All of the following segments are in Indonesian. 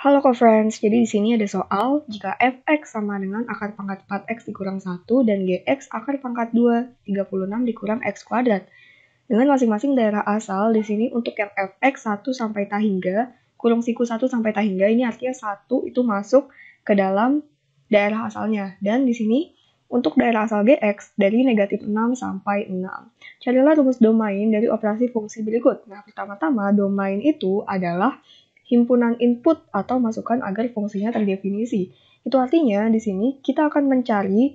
Halo co-friends, jadi di sini ada soal jika fx sama dengan akar pangkat 4x dikurang 1 dan gx akar pangkat 2, 36 dikurang x kuadrat. Dengan masing-masing daerah asal, di sini untuk yang fx 1 sampai tak hingga kurung siku 1 sampai tak hingga ini artinya 1 itu masuk ke dalam daerah asalnya. Dan di sini untuk daerah asal gx dari negatif 6 sampai 6. Carilah rumus domain dari operasi fungsi berikut. Nah, pertama-tama domain itu adalah himpunan input atau masukan agar fungsinya terdefinisi. Itu artinya di sini kita akan mencari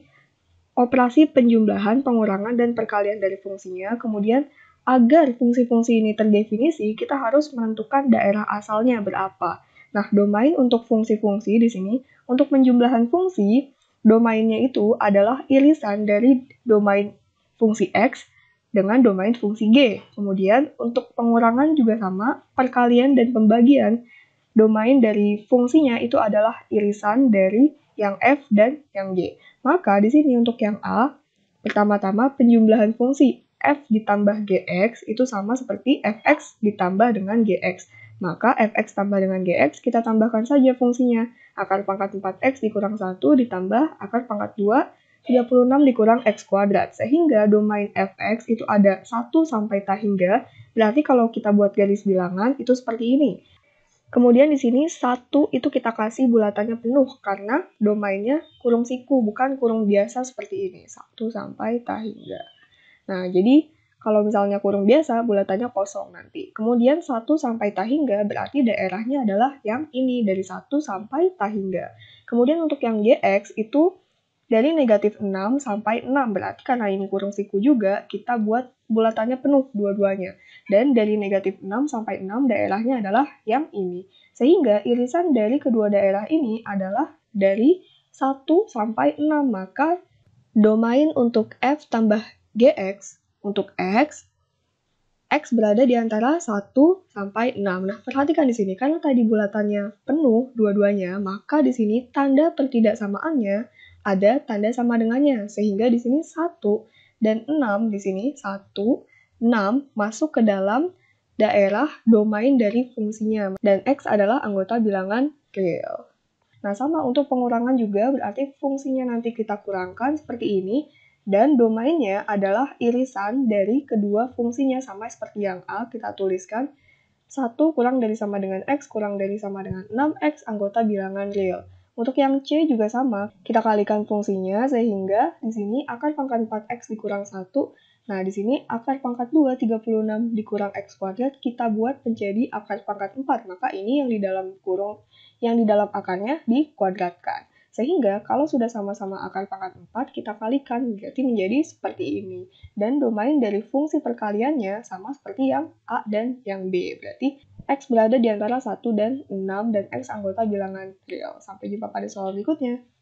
operasi penjumlahan, pengurangan, dan perkalian dari fungsinya. Kemudian agar fungsi-fungsi ini terdefinisi, kita harus menentukan daerah asalnya berapa. Nah, domain untuk fungsi-fungsi di sini, untuk penjumlahan fungsi, domainnya itu adalah irisan dari domain fungsi X dengan domain fungsi G. Kemudian untuk pengurangan juga sama, perkalian dan pembagian domain dari fungsinya itu adalah irisan dari yang F dan yang G. Maka di sini untuk yang A, pertama-tama penjumlahan fungsi F ditambah GX itu sama seperti Fx ditambah dengan GX. Maka Fx tambah dengan GX kita tambahkan saja fungsinya. Akar pangkat 4X dikurang 1 ditambah akar pangkat 2 36 dikurang X kuadrat. Sehingga domain fx itu ada 1 sampai tak hingga. Berarti kalau kita buat garis bilangan itu seperti ini. Kemudian di sini 1 itu kita kasih bulatannya penuh karena domainnya kurung siku, bukan kurung biasa seperti ini. 1 sampai tak hingga. Nah, jadi kalau misalnya kurung biasa, bulatannya kosong nanti. Kemudian 1 sampai tak hingga berarti daerahnya adalah yang ini, dari 1 sampai tak hingga. Kemudian untuk yang GX itu dari negatif 6 sampai 6, berarti karena ini kurung siku juga, kita buat bulatannya penuh dua-duanya. Dan dari negatif 6 sampai 6, daerahnya adalah yang ini. Sehingga irisan dari kedua daerah ini adalah dari 1 sampai 6, maka domain untuk F tambah GX untuk X X berada di antara 1 sampai 6. Nah, perhatikan di sini, karena tadi bulatannya penuh dua-duanya, maka di sini tanda pertidaksamaannya ada tanda sama dengannya. Sehingga di sini 1 dan 6 di sini 1, 6 masuk ke dalam daerah domain dari fungsinya. Dan X adalah anggota bilangan real. Nah, sama untuk pengurangan juga berarti fungsinya nanti kita kurangkan seperti ini. Dan domainnya adalah irisan dari kedua fungsinya sama seperti yang A kita tuliskan 1 kurang dari sama dengan X kurang dari sama dengan 6X anggota bilangan real. Untuk yang C juga sama, kita kalikan fungsinya sehingga di sini akar pangkat 4x dikurang 1. Nah, di sini akar pangkat 2, 36 dikurang x kuadrat kita buat menjadi akar pangkat 4. Maka ini yang di dalam kurung, yang di dalam akarnya dikuadratkan. Sehingga kalau sudah sama-sama akar pangkat 4, kita kalikan berarti menjadi seperti ini. Dan domain dari fungsi perkaliannya sama seperti yang A dan yang B. Berarti X berada di antara 1 dan 6 dan X anggota bilangan real. Sampai jumpa pada soal berikutnya.